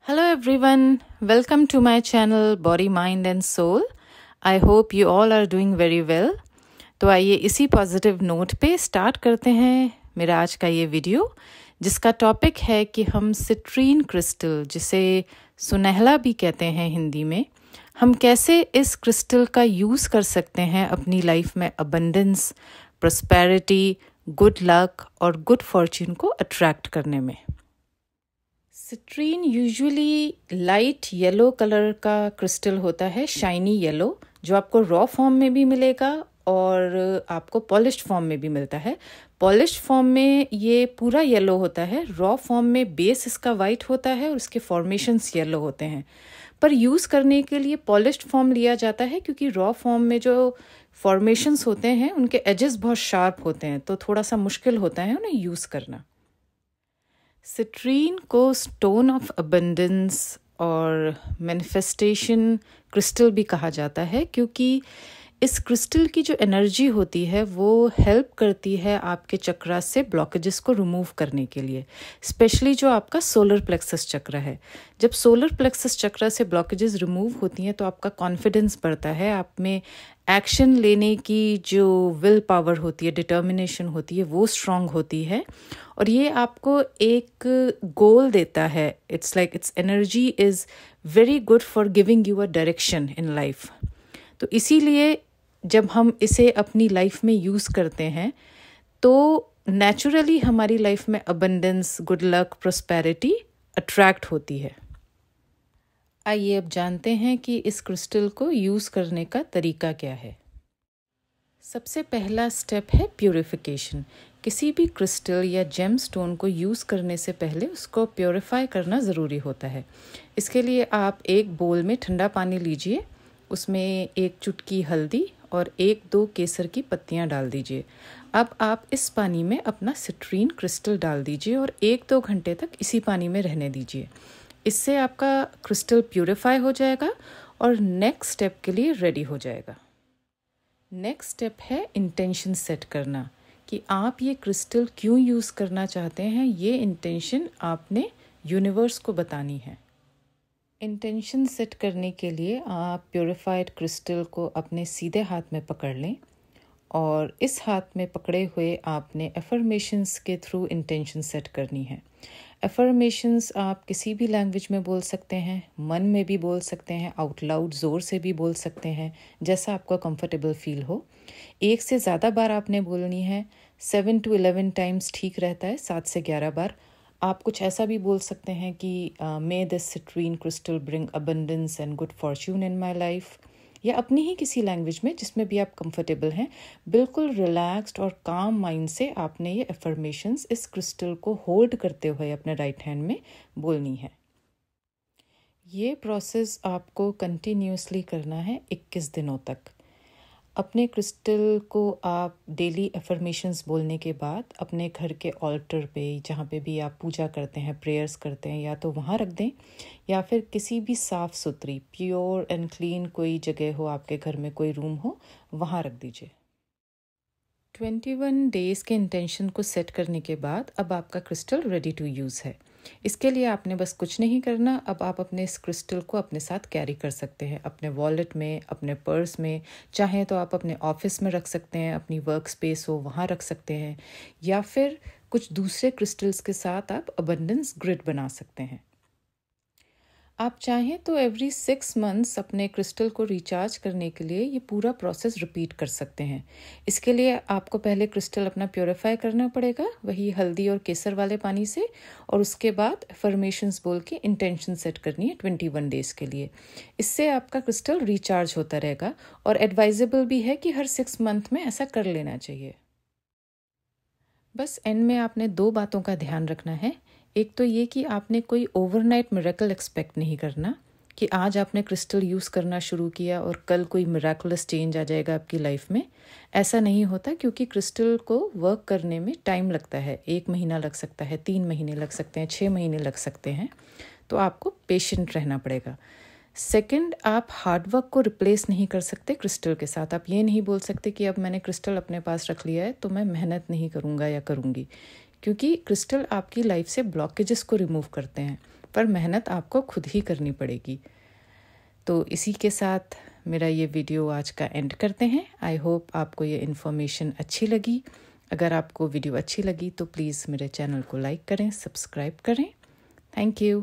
Hello everyone, welcome to my channel Body, Mind and Soul. I hope you all are doing very well. तो आइए इसी positive note पे start करते हैं मेरा आज का ये वीडियो जिसका टॉपिक है कि हम सिट्रीन क्रिस्टल जिसे सुनहला भी कहते हैं हिंदी में हम कैसे इस क्रिस्टल का यूज़ कर सकते हैं अपनी लाइफ में अबंडेंस प्रस्पैरिटी गुड लक और गुड फॉर्च्यून को अट्रैक्ट करने में citrine usually light yellow colour का क्रिस्टल होता है शाइनी येलो जो आपको रॉ फॉर्म में भी मिलेगा और आपको पॉलिश फॉर्म में भी मिलता है पॉलिश फॉर्म में ये पूरा येलो होता है रॉ फॉर्म में बेस इसका वाइट होता है और इसके फॉर्मेशंस येलो होते हैं पर यूज़ करने के लिए पॉलिश फॉर्म लिया जाता है क्योंकि रॉ फॉर्म में जो फॉर्मेशंस होते हैं उनके एजेस बहुत शार्प होते हैं तो थोड़ा सा मुश्किल होता है उन्हें यूज़ करना सिट्रीन को स्टोन ऑफ अबंडेंस और मैनिफेस्टेशन क्रिस्टल भी कहा जाता है क्योंकि इस क्रिस्टल की जो एनर्जी होती है वो हेल्प करती है आपके चक्रा से ब्लॉकेजेस को रिमूव करने के लिए स्पेशली जो आपका सोलर प्लेक्सस चक्र है जब सोलर प्लेक्सस चक्र से ब्लॉकेजेस रिमूव होती हैं तो आपका कॉन्फिडेंस बढ़ता है आप में एक्शन लेने की जो विल पावर होती है डिटर्मिनेशन होती है वो स्ट्रांग होती है और ये आपको एक गोल देता है it's like its energy is very good for giving you a direction in life तो इसीलिए जब हम इसे अपनी लाइफ में यूज़ करते हैं तो नेचुरली हमारी लाइफ में abundance good luck prosperity attract होती है आइए अब जानते हैं कि इस क्रिस्टल को यूज़ करने का तरीका क्या है सबसे पहला स्टेप है प्योरीफिकेशन किसी भी क्रिस्टल या जेम स्टोन को यूज़ करने से पहले उसको प्योरीफाई करना ज़रूरी होता है इसके लिए आप एक बोल में ठंडा पानी लीजिए उसमें एक चुटकी हल्दी और एक दो केसर की पत्तियाँ डाल दीजिए अब आप इस पानी में अपना सिट्रीन क्रिस्टल डाल दीजिए और एक दो घंटे तक इसी पानी में रहने दीजिए इससे आपका क्रिस्टल प्योरीफाई हो जाएगा और नेक्स्ट स्टेप के लिए रेडी हो जाएगा नेक्स्ट स्टेप है इंटेंशन सेट करना कि आप ये क्रिस्टल क्यों यूज़ करना चाहते हैं ये इंटेंशन आपने यूनिवर्स को बतानी है इंटेंशन सेट करने के लिए आप प्योरीफाइड क्रिस्टल को अपने सीधे हाथ में पकड़ लें और इस हाथ में पकड़े हुए आपने एफर्मेशंस के थ्रू इंटेंशन सेट करनी है एफर्मेशंस आप किसी भी लैंग्वेज में बोल सकते हैं मन में भी बोल सकते हैं आउट लाउड ज़ोर से भी बोल सकते हैं जैसा आपको कंफर्टेबल फील हो एक से ज़्यादा बार आपने बोलनी है सेवन टू एलेवन टाइम्स ठीक रहता है सात से ग्यारह बार आप कुछ ऐसा भी बोल सकते हैं कि may this citrine crystal bring abundance and good fortune in my life या अपनी ही किसी लैंग्वेज में जिसमें भी आप कंफर्टेबल हैं बिल्कुल रिलैक्स्ड और काम माइंड से आपने ये एफर्मेशंस इस क्रिस्टल को होल्ड करते हुए अपने राइट हैंड में बोलनी है ये प्रोसेस आपको कंटिन्यूसली करना है 21 दिनों तक अपने क्रिस्टल को आप डेली एफर्मेशंस बोलने के बाद अपने घर के ऑल्टर पे जहाँ पे भी आप पूजा करते हैं प्रेयर्स करते हैं या तो वहाँ रख दें या फिर किसी भी साफ़ सुथरी प्योर एंड क्लीन कोई जगह हो आपके घर में कोई रूम हो वहाँ रख दीजिए ट्वेंटी वन डेज़ के इंटेंशन को सेट करने के बाद अब आपका क्रिस्टल रेडी टू यूज़ है इसके लिए आपने बस कुछ नहीं करना अब आप अपने इस क्रिस्टल को अपने साथ कैरी कर सकते हैं अपने वॉलेट में अपने पर्स में चाहें तो आप अपने ऑफिस में रख सकते हैं अपनी वर्क स्पेस हो वहाँ रख सकते हैं या फिर कुछ दूसरे क्रिस्टल्स के साथ आप अबंडेंस ग्रिड बना सकते हैं आप चाहें तो एवरी सिक्स मंथ्स अपने क्रिस्टल को रिचार्ज करने के लिए ये पूरा प्रोसेस रिपीट कर सकते हैं इसके लिए आपको पहले क्रिस्टल अपना प्योरीफाई करना पड़ेगा वही हल्दी और केसर वाले पानी से और उसके बाद फर्मेशंस बोल के इंटेंशन सेट करनी है ट्वेंटी वन डेज़ के लिए इससे आपका क्रिस्टल रिचार्ज होता रहेगा और एडवाइजेबल भी है कि हर सिक्स मंथ में ऐसा कर लेना चाहिए बस एंड में आपने दो बातों का ध्यान रखना है एक तो ये कि आपने कोई ओवरनाइट मेरेकल एक्सपेक्ट नहीं करना कि आज आपने क्रिस्टल यूज़ करना शुरू किया और कल कोई मेराकुलस चेंज आ जाएगा आपकी लाइफ में ऐसा नहीं होता क्योंकि क्रिस्टल को वर्क करने में टाइम लगता है एक महीना लग सकता है तीन महीने लग सकते हैं छः महीने लग सकते हैं तो आपको पेशेंट रहना पड़ेगा सेकंड आप हार्डवर्क को रिप्लेस नहीं कर सकते क्रिस्टल के साथ आप ये नहीं बोल सकते कि अब मैंने क्रिस्टल अपने पास रख लिया है तो मैं मेहनत नहीं करूँगा या करूँगी क्योंकि क्रिस्टल आपकी लाइफ से ब्लॉकेजेस को रिमूव करते हैं पर मेहनत आपको खुद ही करनी पड़ेगी तो इसी के साथ मेरा ये वीडियो आज का एंड करते हैं आई होप आपको ये इन्फॉर्मेशन अच्छी लगी अगर आपको वीडियो अच्छी लगी तो प्लीज़ मेरे चैनल को लाइक करें सब्सक्राइब करें थैंक यू